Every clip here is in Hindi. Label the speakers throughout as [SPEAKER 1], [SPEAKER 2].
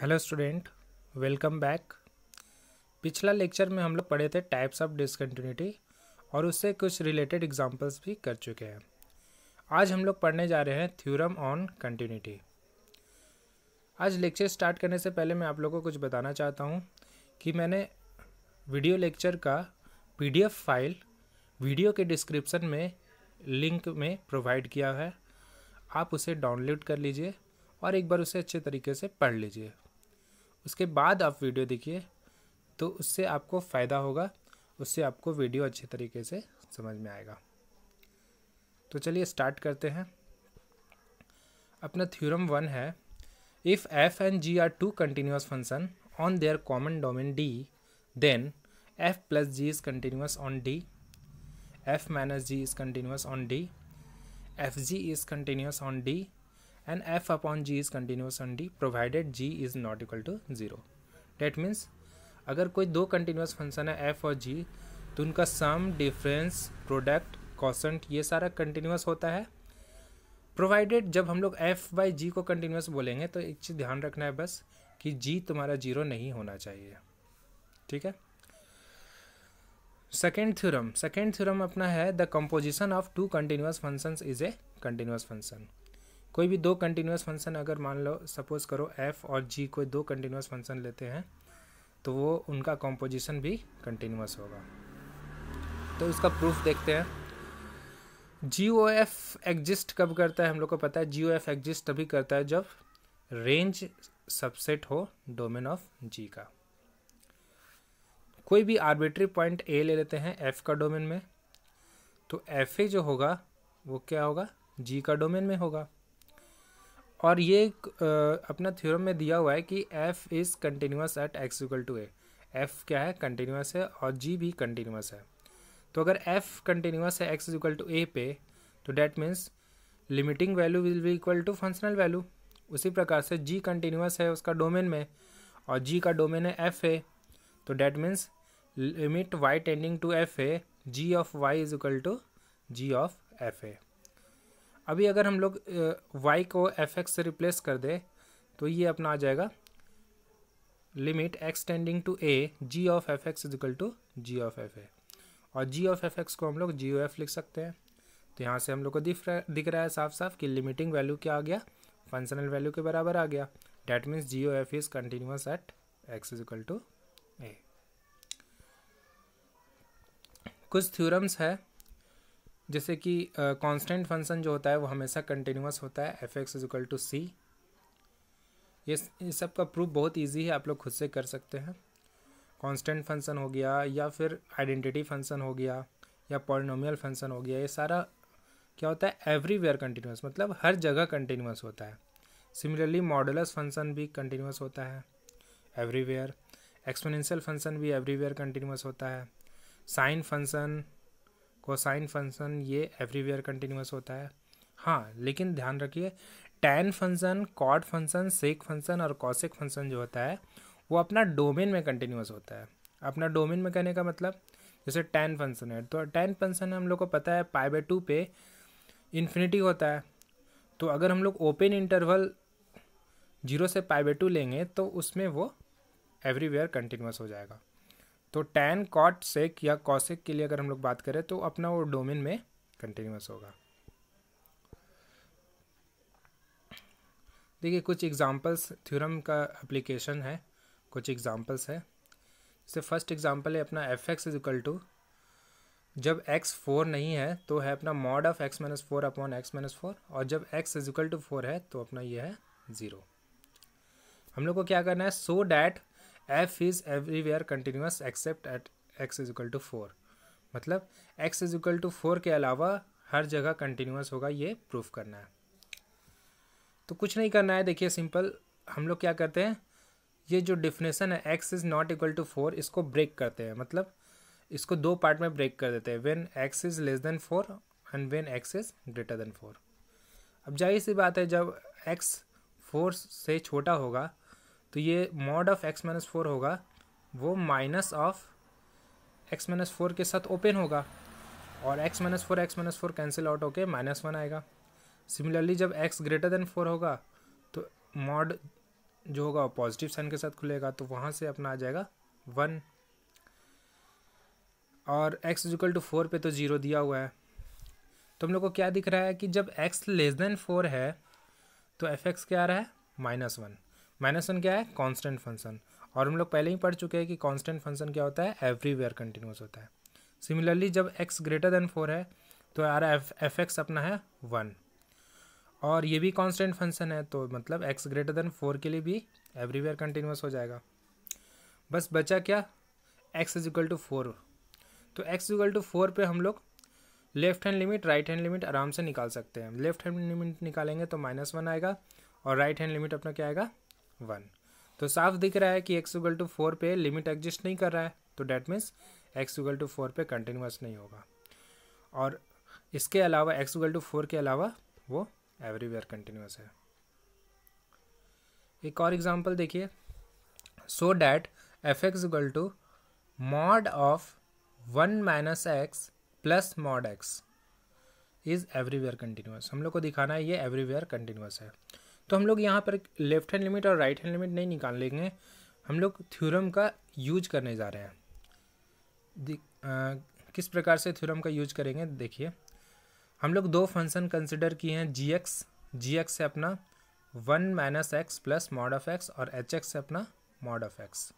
[SPEAKER 1] हेलो स्टूडेंट वेलकम बैक पिछला लेक्चर में हम लोग पढ़े थे टाइप्स ऑफ डिसकन्टिन्यूटी और उससे कुछ रिलेटेड एग्जांपल्स भी कर चुके हैं आज हम लोग पढ़ने जा रहे हैं थ्योरम ऑन कंटिन्यूटी आज लेक्चर स्टार्ट करने से पहले मैं आप लोगों को कुछ बताना चाहता हूँ कि मैंने वीडियो लेक्चर का पी फाइल वीडियो के डिस्क्रिप्सन में लिंक में प्रोवाइड किया है आप उसे डाउनलोड कर लीजिए और एक बार उसे अच्छे तरीके से पढ़ लीजिए उसके बाद आप वीडियो देखिए तो उससे आपको फ़ायदा होगा उससे आपको वीडियो अच्छे तरीके से समझ में आएगा तो चलिए स्टार्ट करते हैं अपना थ्योरम वन है if F and G are two continuous function on their common domain D then F plus G is continuous on D F minus G is continuous on D F G is continuous on D and f upon g is continuous on d provided g is not equal to zero that means अगर कोई दो कंटिन्यूस फंक्शन है f और g तो उनका सम डिफरेंस प्रोडक्ट कॉसेंट ये सारा कंटिन्यूस होता है प्रोवाइडेड जब हम लोग f बाई जी को कंटिन्यूस बोलेंगे तो एक चीज़ ध्यान रखना है बस कि g तुम्हारा जीरो नहीं होना चाहिए ठीक है सेकेंड थ्योरम सेकेंड थ्योरम अपना है the composition of two continuous functions is a continuous function कोई भी दो कंटिन्यूस फंक्शन अगर मान लो सपोज करो एफ और जी कोई दो कंटिन्यूस फंक्शन लेते हैं तो वो उनका कॉम्पोजिशन भी कंटिन्यूस होगा तो उसका प्रूफ देखते हैं जी ओ एफ एग्जिस्ट कब करता है हम लोग को पता है जी ओ एफ एग्जिस्ट तभी करता है जब रेंज सबसेट हो डोमेन ऑफ जी का कोई भी आर्बिट्री पॉइंट ए ले लेते हैं एफ का डोमेन में तो एफ ए जो होगा वो क्या होगा जी का डोमेन में होगा और ये एक अपना थ्योरम में दिया हुआ है कि F is continuous at x equal to A F क्या है कंटिन्यूस है और जी भी कंटिन्यूस है तो अगर एफ कंटिन्यूस है एक्स इक्वल टू ए पे तो that means limiting value will be equal to functional value उसी प्रकार से जी कंटिन्यूस है उसका डोमेन में और जी का डोमेन है एफ ए तो that means limit Y tending to F A G of Y is equal to G of F A अभी अगर हम लोग वाई को एफ एक्स से रिप्लेस कर दे तो ये अपना आ जाएगा limit X tending to A G of F X is equal to G of F ए और जी ऑफ एफ एक्स को हम लोग जी ओ एफ लिख सकते हैं तो यहाँ से हम लोग को दिख रहा दिख रहा है साफ साफ कि लिमिटिंग वैल्यू क्या आ गया फंक्शनल वैल्यू के बराबर आ गया that means G O F is continuous at X is equal to A कुछ थ्योरम्स है जैसे कि कांस्टेंट फंक्शन जो होता है वो हमेशा कंटिन्यूस होता है F X is equal to C ये ये सब का प्रूफ बहुत इजी है आप लोग खुद से कर सकते हैं कांस्टेंट फंक्शन हो गया या फिर आइडेंटिटी फंक्शन हो गया या पॉलिनोमियल फंक्शन हो गया ये सारा क्या होता है एवरीवेयर कंटिन्यूस मतलब हर जगह कंटिन्यूस होता है सिमिलरली मॉडलस फंक्शन भी कंटिन्यूस होता है एवरीवेयर एक्सपोनेंशियल फंक्शन भी एवरीवेयर कंटिन्यूस होता है साइन फंक्शन कोसाइन फंक्शन ये एवरीवेयर कंटिन्यूस होता है हाँ लेकिन ध्यान रखिए tan function cot function sec function और कॉसेक फंक्शन जो होता है वो अपना डोमेन में कंटिन्यूस होता है अपना डोमेन में कहने का मतलब जैसे टेन फंक्शन है तो टेन फंक्शन हम लोग को पता है पाई बाई टू पे इन्फिनिटी होता है तो अगर हम लोग ओपन इंटरवल जीरो से पाई बाई टू लेंगे तो उसमें वो एवरीवेयर कंटिन्यूस हो जाएगा तो टैन कॉट सेक या कॉसेक के लिए अगर हम लोग बात करें तो अपना वो डोमेन में कंटिन्यूस होगा देखिए कुछ एग्जांपल्स थ्योरम का एप्लीकेशन है कुछ एग्जांपल्स है जैसे फर्स्ट एग्जांपल है अपना f x is equal to जब एक्स फोर नहीं है तो है अपना mod of x minus four upon x minus four और जब इज इजिकल टू फोर है तो अपना ये है ज़ीरो हम लोग को क्या करना है so that f is everywhere continuous except at x is equal to four मतलब x is equal to four के अलावा हर जगह कंटिन्यूस होगा ये प्रूफ करना है तो कुछ नहीं करना है देखिए सिंपल हम लोग क्या करते हैं ये जो डिफिनेशन है x is not equal to four इसको ब्रेक करते हैं मतलब इसको दो पार्ट में ब्रेक कर देते हैं when x is less than four and when x is greater than four अब जाहिर सी बात है जब एक्स फोर से छोटा होगा तो ये mod of x minus four होगा वो minus of x minus four के साथ ओपन होगा और x minus four x minus four cancel out होके माइनस वन आएगा सिमिलरली जब एक्स ग्रेटर देन फोर होगा तो मॉड जो होगा वो पॉजिटिव साइन के साथ खुलेगा तो वहाँ से अपना आ जाएगा वन और एक्स इजिकल टू फोर पे तो ज़ीरो दिया हुआ है तो हम लोग को क्या दिख रहा है कि जब एक्स लेस देन फोर है तो एफ एक्स क्या आ रहा है माइनस वन माइनस वन क्या है कॉन्स्टेंट फंक्शन और हम लोग पहले ही पढ़ चुके हैं कि कॉन्स्टेंट फंक्शन क्या होता है एवरीवेयर कंटिन्यूस होता है सिमिलरली जब एक्स ग्रेटर देन फोर है तो यार एफ एफ एक्स अपना है वन और ये भी कॉन्स्टेंट फंक्शन है तो मतलब एक्स ग्रेटर देन फोर के लिए भी एवरीवेयर कंटिन्यूस हो जाएगा बस बचा क्या x is equal to four तो एक्स इक्वल टू फोर पर हम लोग left hand limit right hand limit आराम से निकाल सकते हैं लेफ्ट हैंड लिमिट निकालेंगे तो माइनस वन आएगा और राइट हैंड लिमिट अपना क्या आएगा वन तो साफ दिख रहा है कि एक्स उगल टू फोर पे लिमिट एग्जिस्ट नहीं कर रहा है तो that means x equal to four पे कंटिन्यूस नहीं होगा और इसके अलावा एक्स उगल टू फोर के अलावा वो एवरीवेयर कंटिन्यूस है एक और एग्जाम्पल देखिए so that f x equal to mod of one minus x plus mod x is everywhere continuous हम लोग को दिखाना है ये एवरीवेयर कंटिन्यूस है तो हम लोग यहाँ पर लेफ्ट हैंड लिमिट और राइट हैंड लिमिट नहीं निकाल लेंगे हम लोग थ्योरम का यूज करने जा रहे हैं आ, किस प्रकार से थ्योरम का यूज करेंगे देखिए हम लोग दो फंक्शन कंसिडर किए हैं जी एक्स जी एक्स है अपना one minus x plus mod of x और एच एक्स है अपना मॉड ऑफ एक्स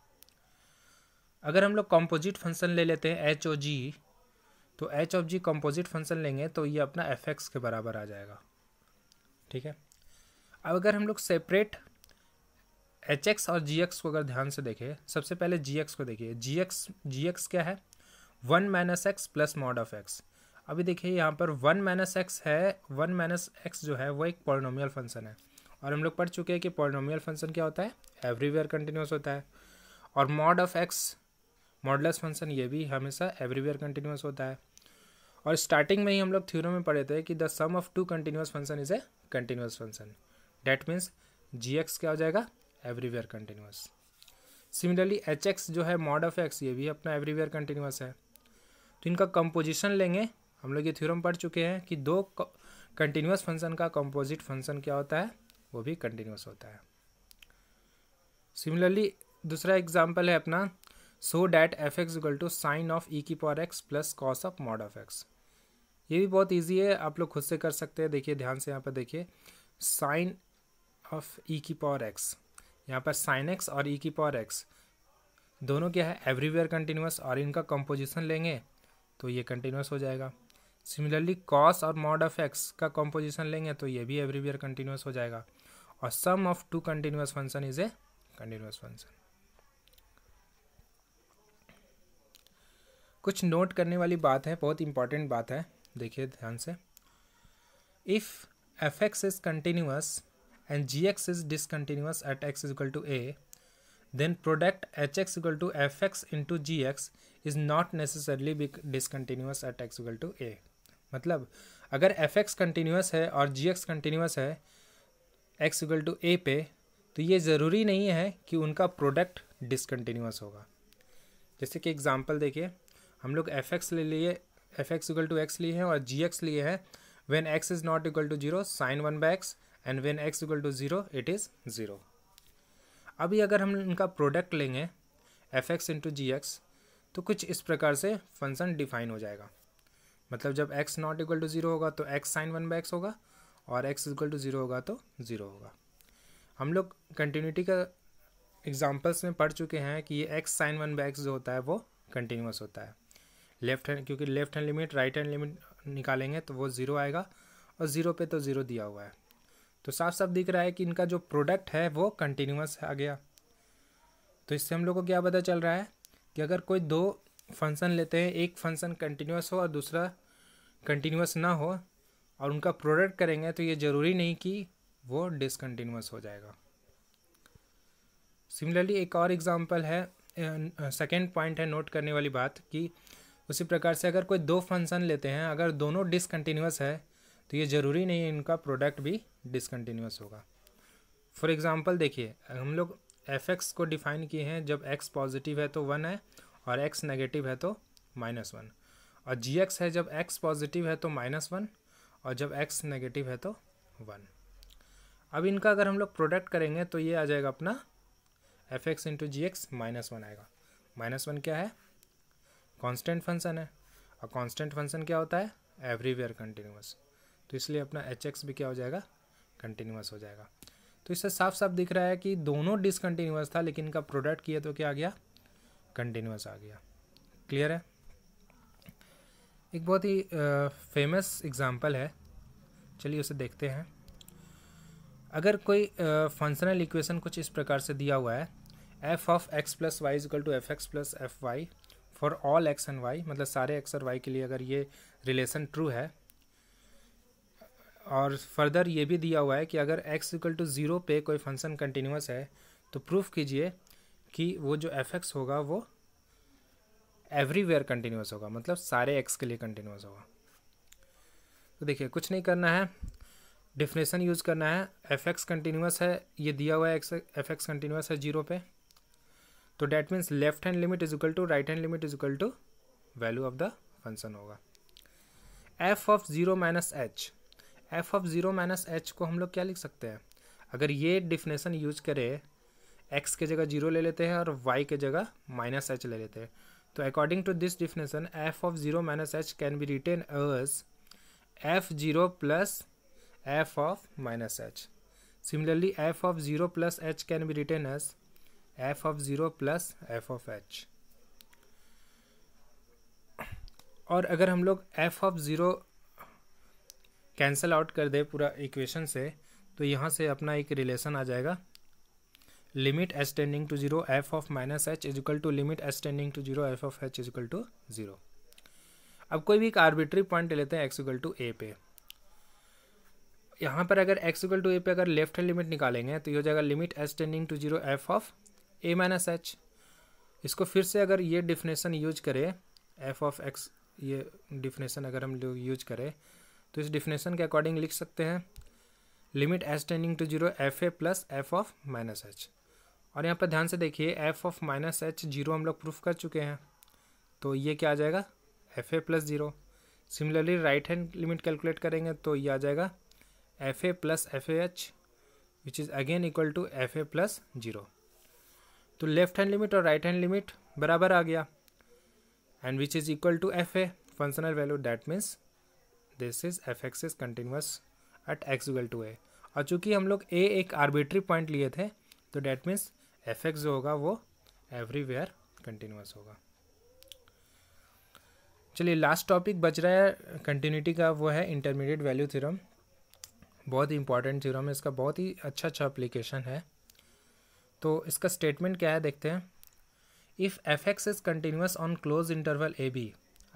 [SPEAKER 1] अगर हम लोग कॉम्पोजिट फंक्शन ले लेते हैं एच ओ जी तो h of g composite function लेंगे तो ये अपना एफ एक्स के बराबर आ जाएगा ठीक है अब अगर हम लोग सेपरेट एच एक्स और जी एक्स को अगर ध्यान से देखें सबसे पहले जी एक्स को देखिए जी एक्स जी एक्स क्या है one minus x plus mod of x अभी देखिए यहाँ पर वन माइनस एक्स है वन माइनस एक्स जो है वो एक पॉलिनोमियल फंक्शन है और हम लोग पढ़ चुके हैं कि पॉलिनोमियल फंक्शन क्या होता है एवरीवेयर कंटिन्यूस होता है और mod of x modulus function ये भी हमेशा एवरीवेयर कंटिन्यूस होता है और स्टार्टिंग में ही हम लोग थ्योरम में पढ़े थे कि the sum of two continuous function is a continuous function that means g x क्या हो जाएगा everywhere continuous similarly h x जो है मॉड ऑफ एक्स ये भी अपना एवरीवेयर कंटिन्यूस है तो इनका कंपोजिशन लेंगे हम लोग ये थ्योरम पढ़ चुके हैं कि दो कंटिन्यूस फंक्शन का कंपोजिट फंक्शन क्या होता है वो भी कंटिन्यूस होता है सिमिलरली दूसरा एग्जाम्पल है अपना so that f x equal to sine of e की power x plus cos of mod of x ये भी बहुत ईजी है आप लोग खुद से कर सकते हैं देखिए ध्यान से यहाँ पर देखिए साइन ऑफ ई e की पावर एक्स यहाँ पर साइन एक्स और ई e की पावर एक्स दोनों क्या है एवरीवेयर कंटिन्यूस और इनका कंपोजिशन लेंगे तो ये कंटिन्यूस हो जाएगा सिमिलरली कॉस और मॉड ऑफ एक्स का कंपोजिशन लेंगे तो ये भी एवरीवेयर कंटिन्यूस हो जाएगा और sum of two continuous function is a continuous function कुछ नोट करने वाली बात है बहुत इंपॉर्टेंट बात है देखिए ध्यान से if f x is continuous and gx is discontinuous at x is equal to a, then product hx equal to fx into gx is not necessarily discontinuous at x equal to a. मतलब अगर एफ एक्स कंटिन्यूस है और जी एक्स कंटिन्यूस है एक्स इक्वल टू ए पे तो ये ज़रूरी नहीं है कि उनका प्रोडक्ट डिसकन्टीन्यूस होगा जैसे कि एग्जांपल देखिए हम लोग एफ एक्स ले लिए f x equal to x लिए हैं और जी एक्स लिए हैं when x is not equal to zero sine one by x and when x equal to zero it is zero अभी अगर हम इनका प्रोडक्ट लेंगे f x into g x तो कुछ इस प्रकार से फंक्शन डिफाइन हो जाएगा मतलब जब x not equal to zero होगा तो x sine one by x होगा और एक्स इक्वल टू ज़ीरो होगा तो ज़ीरो होगा हम लोग कंटिन्यूटी का एग्जाम्पल्स में पढ़ चुके हैं कि ये x sine one by x जो होता है वो कंटिन्यूस होता है लेफ्ट हैंड क्योंकि left hand limit right hand limit निकालेंगे तो वो ज़ीरो आएगा और ज़ीरो पे तो ज़ीरो दिया हुआ है तो साफ साफ दिख रहा है कि इनका जो प्रोडक्ट है वो कंटिन्यूस आ गया तो इससे हम लोग को क्या पता चल रहा है कि अगर कोई दो फंक्शन लेते हैं एक फंक्शन कंटिन्यूस हो और दूसरा कंटिन्यूस ना हो और उनका प्रोडक्ट करेंगे तो ये ज़रूरी नहीं कि वो डिसकन्टीन्यूस हो जाएगा सिमिलरली एक और एग्जांपल है सेकेंड पॉइंट है नोट करने वाली बात कि उसी प्रकार से अगर कोई दो फंक्शन लेते हैं अगर दोनों डिसकन्टीन्यूस है तो ये ज़रूरी नहीं है इनका प्रोडक्ट भी डिसकन्टीन्यूस होगा फॉर एग्ज़ाम्पल देखिए हम लोग एफ एक्स को डिफ़ाइन किए हैं जब एक्स पॉजिटिव है तो वन है और एक्स नेगेटिव है तो माइनस वन और जी एक्स है जब एक्स पॉजिटिव है तो माइनस वन और जब एक्स नेगेटिव है तो वन अब इनका अगर हम लोग प्रोडक्ट करेंगे तो ये आ जाएगा अपना f x into g x minus one आएगा माइनस वन क्या है कांस्टेंट फंक्शन है और कांस्टेंट फंक्शन क्या होता है एवरीवेयर कंटिन्यूस तो इसलिए अपना एच एक्स भी क्या हो जाएगा कंटिन्यूस हो जाएगा तो इससे साफ साफ दिख रहा है कि दोनों डिसकन्टीन्यूस था लेकिन इनका प्रोडक्ट किया तो क्या आ गया कंटिन्यूस आ गया क्लियर है एक बहुत ही फेमस एग्ज़ाम्पल है चलिए उसे देखते हैं अगर कोई फंक्शनल इक्वेशन कुछ इस प्रकार से दिया हुआ है f of x plus y equal to f x plus f y for all x and y मतलब सारे एक्स और वाई के लिए अगर ये रिलेशन ट्रू है और फर्दर ये भी दिया हुआ है कि अगर एक्स इक्वल टू ज़ीरो पे कोई फंक्शन कंटिन्यूस है तो प्रूफ कीजिए कि वो जो एफ एक्स होगा वो एवरीवेयर कंटिन्यूस होगा मतलब सारे एक्स के लिए कंटिन्यूस होगा तो देखिए कुछ नहीं करना है डिफिनेशन यूज़ करना है एफ एक्स कंटिन्यूस है ये दिया हुआ है एक्स एफ एक्स कंटिन्यूस है जीरो पे तो that means left hand limit is equal to right hand limit is equal to value of the function होगा f of zero minus h f of zero minus h को हम लोग क्या लिख सकते हैं अगर ये डिफिनेशन यूज करें एक्स के जगह जीरो ले लेते हैं और वाई के जगह माइनस एच ले लेते हैं तो according to this definition f of zero minus h can be written as f zero plus f of minus h similarly f of zero plus h can be written as f of zero plus f of h और अगर हम लोग f of zero cancel out कर दे पूरा इक्वेशन से तो यहाँ से अपना एक रिलेशन आ जाएगा limit as tending to zero f of minus h is equal to limit as tending to zero f of h is equal to zero अब कोई भी एक आर्बिट्री पॉइंट लेते हैं एक्सिकल टू ए पे यहाँ पर अगर एक्सिकल टू ए पे अगर लेफ्ट हैंड लिमिट निकालेंगे तो ये हो जाएगा limit as tending to zero f of a minus h इसको फिर से अगर ये डिफिनेशन यूज करें एफ ऑफ एक्स ये डिफिनेशन अगर हम लोग यूज करें तो इस डिफिनेशन के अकॉर्डिंग लिख सकते हैं limit as tending to zero f a plus f of minus h और यहाँ पर ध्यान से देखिए f of minus h zero हम लोग प्रूफ कर चुके हैं तो ये क्या आ जाएगा f a plus zero similarly right hand limit calculate करेंगे तो ये आ जाएगा f a plus f a h which is again equal to F a plus zero तो लेफ्ट हैंड लिमिट और राइट हैंड लिमिट बराबर आ गया and which is equal to F a functional value that means this is f x is continuous at x equal to a और चूँकि हम लोग ए एक आर्बिट्री पॉइंट लिए थे तो डैट मीन्स एफ एक्स जो होगा वो एवरीवेयर कंटिन्यूस होगा चलिए लास्ट टॉपिक बच रहा है कंटिन्यूटी का वो है इंटरमीडिएट वैल्यू थ्योरम बहुत ही इंपॉर्टेंट थ्योरम है इसका बहुत ही अच्छा अच्छा अप्लीकेशन है तो इसका स्टेटमेंट क्या है देखते हैं if f x is continuous on close interval a b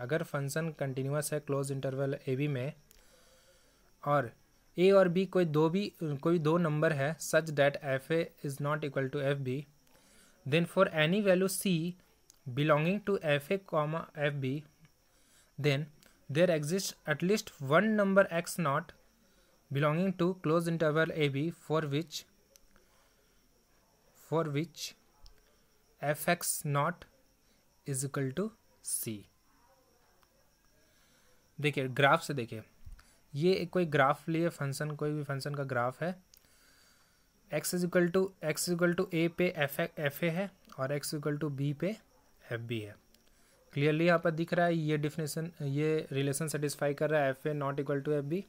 [SPEAKER 1] अगर फंक्शन कंटिन्यूस है क्लोज इंटरवल ए बी में और ए और बी कोई दो भी कोई दो नंबर है such that f a is not equal to f b then for any value c belonging to F a comma f b then there exist at least one number x not belonging to close interval a b for which for which f x not is equal to c देखिए ग्राफ से देखिए ये एक कोई ग्राफ लिए फंक्शन कोई भी फंक्शन का ग्राफ है x is equal to x is equal to ए पे एफ एफ ए है और एक्स इजिकल टू बी पे एफ बी है क्लियरली यहाँ पर दिख रहा है ये डिफिनेशन ये रिलेशन सेटिस्फाई कर रहा है F a not equal to f b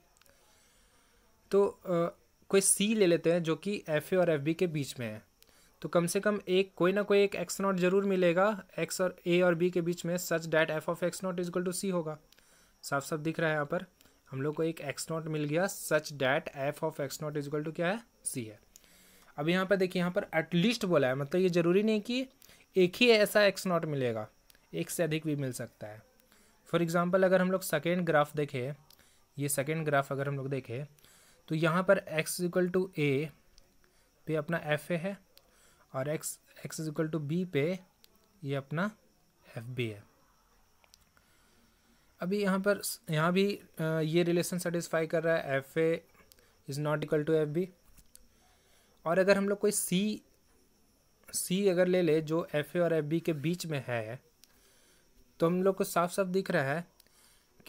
[SPEAKER 1] तो आ, कोई सी ले लेते हैं जो कि एफ ए और एफ बी के बीच में है तो कम से कम एक कोई ना कोई एक एक्स नॉट जरूर मिलेगा एक्स और ए और बी के बीच में such that f of x not equal to c होगा साफ साफ दिख रहा है यहाँ पर हम लोग को एक एक्स नॉट मिल गया such that f of x not equal to क्या है सी है अब यहाँ पर देखिए यहाँ पर एटलीस्ट बोला है मतलब ये ज़रूरी नहीं कि एक ही ऐसा एक्स नॉट मिलेगा एक से अधिक भी मिल सकता है फॉर एग्ज़ाम्पल अगर हम लोग सेकेंड ग्राफ देखें ये सेकेंड ग्राफ अगर हम लोग देखें तो यहाँ पर एक्स इक्वल टू ए पे अपना एफ ए है और x x equal to b पे ये अपना एफ बी है अभी यहाँ पर यहाँ भी ये रिलेशन सेटिस्फाई कर रहा है F a is not equal to f b और अगर हम लोग कोई सी सी अगर ले ले जो एफ ए और एफ बी के बीच में है तो हम लोग को साफ साफ दिख रहा है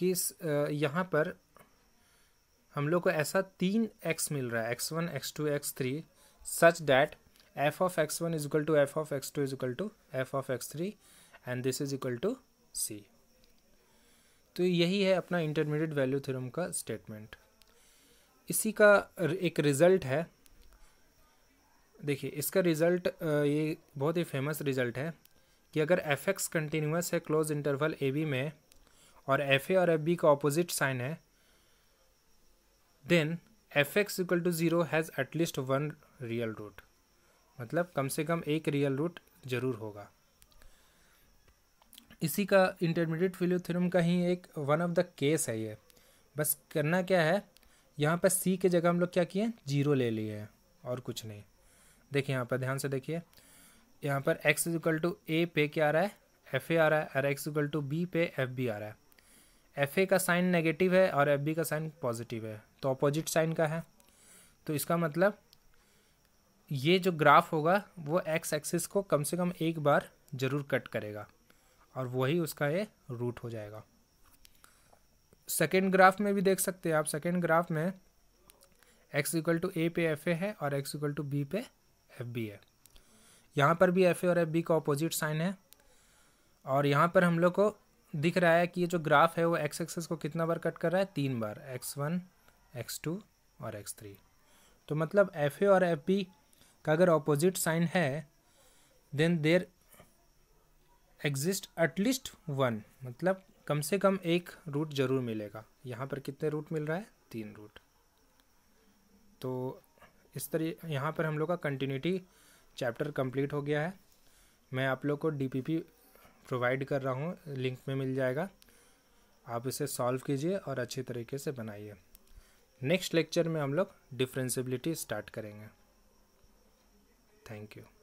[SPEAKER 1] कि यहाँ पर हम लोग को ऐसा तीन एक्स मिल रहा है x one x two x three such that f of x one is equal to f of x two is equal to f of x three and this is equal to c तो यही है अपना इंटरमीडिएट वैल्यू थ्योरम का स्टेटमेंट इसी का एक रिज़ल्ट है देखिए इसका रिज़ल्ट ये बहुत ही फेमस रिज़ल्ट है कि अगर एफ एक्स कंटिन्यूस है क्लोज इंटरवल ए बी में और एफ ए और एफ बी का ऑपोजिट साइन है then f x equal to zero has at least one real root मतलब कम से कम एक रियल रूट ज़रूर होगा इसी का इंटरमीडिएट वैल्यू थ्योरम का ही एक वन ऑफ द केस है ये बस करना क्या है यहाँ पर सी के जगह हम लोग क्या किए जीरो ले लिए हैं और कुछ नहीं देखिए यहाँ पर ध्यान से देखिए यहाँ पर एक्स इजिकल टू ए पे क्या आ रहा है एफ ए आ रहा है और एक्स इजिकल टू बी पे एफ बी आ रहा है एफ ए का साइन नेगेटिव है और एफ बी का साइन पॉजिटिव है तो अपोजिट साइन का है तो इसका मतलब ये जो ग्राफ होगा वो एक्स एक्सिस को कम से कम एक बार ज़रूर कट करेगा और वही उसका ये रूट हो जाएगा सेकेंड ग्राफ में भी देख सकते हैं आप सेकेंड ग्राफ में एक्स इक्वल टू ए पे एफ ए है और एक्स इक्वल टू बी पे एफ बी है यहाँ पर भी एफ ए और एफ बी का ऑपोजिट साइन है और यहाँ पर हम लोग को दिख रहा है कि ये जो ग्राफ है वो एक्स एक्सेस को कितना बार कट कर रहा है तीन बार एक्स वन एक्स टू और एक्स थ्री तो मतलब एफ ए और एफ बी का अगर ऑपोजिट साइन है then there exist at least one मतलब कम से कम एक रूट जरूर मिलेगा यहाँ पर कितने रूट मिल रहा है तीन रूट तो इस तरह यहाँ पर हम लोग का कंटिन्यूटी चैप्टर कंप्लीट हो गया है मैं आप लोग को डीपीपी प्रोवाइड कर रहा हूँ लिंक में मिल जाएगा आप इसे सॉल्व कीजिए और अच्छे तरीके से बनाइए नेक्स्ट लेक्चर में हम लोग डिफ्रेंसिबिलिटी स्टार्ट करेंगे थैंक यू